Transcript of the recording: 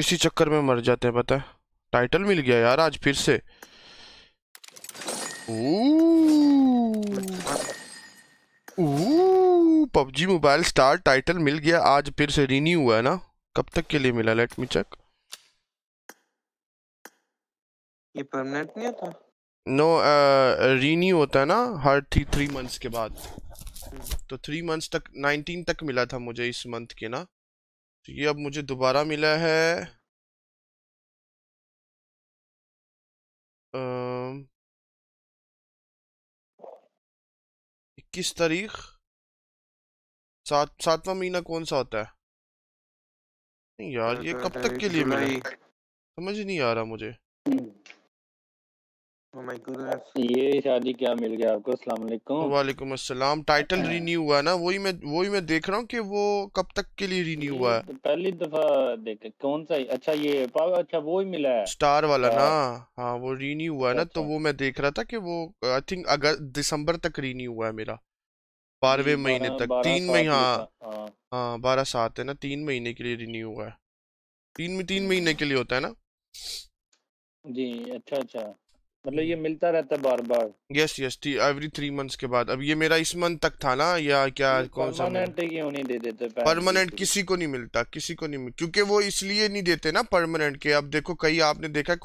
इसी चक्कर में मर जाते हैं पता है टाइटल मिल गया यार आज फिर से पबजी मोबाइल स्टार टाइटल मिल गया आज फिर से रिन्यू हुआ है ना कब तक के लिए मिला लेट मी चेक ये परमानेंट नहीं होता नो रिन्यू uh, होता है ना हर थ्री थ्री मंथ्स के बाद हम्म। तो थ्री मंथ्स तक नाइनटीन तक मिला था मुझे इस मंथ के ना तो ये अब मुझे दोबारा मिला है इक्कीस तारीख सात सातवा महीना कौन सा होता है यार ये कब तक के लिए मिला समझ नहीं आ रहा मुझे ये शादी क्या मिल गया आपको अस्सलाम वालेकुम वालेकुम अस्सलाम टाइटल हाँ। रिन्यू हुआ ना वही मैं वही मैं देख रहा हूँ कि वो कब तक के लिए रिन्यू हुआ है पहली दफा देख कौन सा अच्छा ये अच्छा वो ही मिला है स्टार वाला ना हाँ, हाँ वो रिन्यू हुआ है ना तो अच्छा। वो मैं देख रहा था वो आई थिंक अगस्त दिसंबर तक रिन्यू हुआ है मेरा बारहवे महीने तक तीन महीने हाँ।, हाँ हाँ बारह सात है ना तीन महीने के लिए रिन्यू हुआ है तीन तीन महीने के लिए होता है ना जी अच्छा अच्छा मतलब ये मिलता रहता है बार बार yes yes every three months के बाद अब ये मेरा इस मंथ तक था ना या क्या कौन सा परमानेंट नहीं दे देते परमानेंट किसी को नहीं मिलता किसी को नहीं क्योंकि वो इसलिए नहीं देते ना परमानेंट के अब देखो कहीं आपने देखा